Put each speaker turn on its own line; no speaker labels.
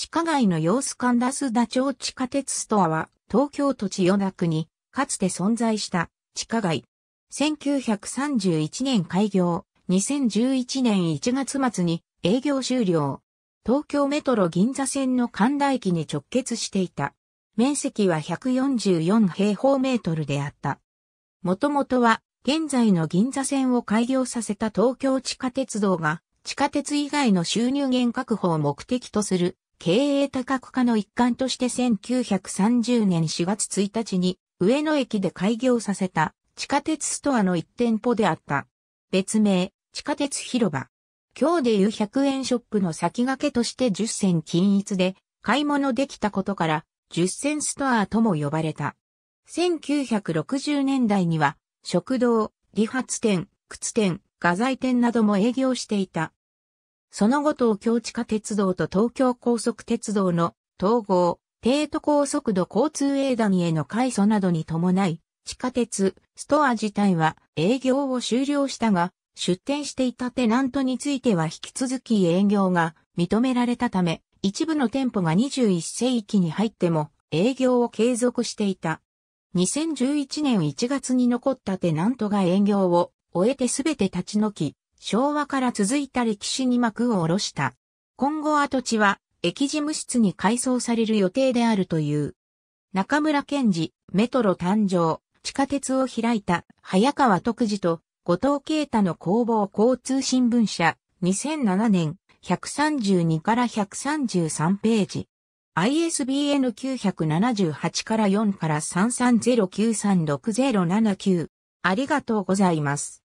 地下街の様子神田須田町地下鉄ストアは、東京都千代田
区に、かつて存在した地下街。1931年開業、2011年1月末に営業終了。東京メトロ銀座線の神田駅に直結していた。面積は144平方メートルであった。もともとは、現在の銀座線を開業させた東京地下鉄道が、地下鉄以外の収入源確保を目的とする経営多角化の一環として1930年4月1日に上野駅で開業させた地下鉄ストアの一店舗であった。別名、地下鉄広場。今日でいう100円ショップの先駆けとして10銭均一で買い物できたことから10銭ストアとも呼ばれた。1960年代には食堂、理髪店、靴店、画材店なども営業していた。その後東京地下鉄道と東京高速鉄道の統合、低都高速度交通営団への改装などに伴い、地下鉄、ストア自体は営業を終了したが、出店していたテナントについては引き続き営業が認められたため、一部の店舗が21世紀に入っても営業を継続していた。2011年1月に残ったテナントが営業を終えてすべて立ち退き、昭和から続いた歴史に幕を下ろした。今後跡地は、駅事務室に改装される予定であるという。中村健治、メトロ誕生、地下鉄を開いた早川徳次と後藤啓太の工房交通新聞社、2007年、132から133ページ。ISBN 978から4から
33093607 9ありがとうございます。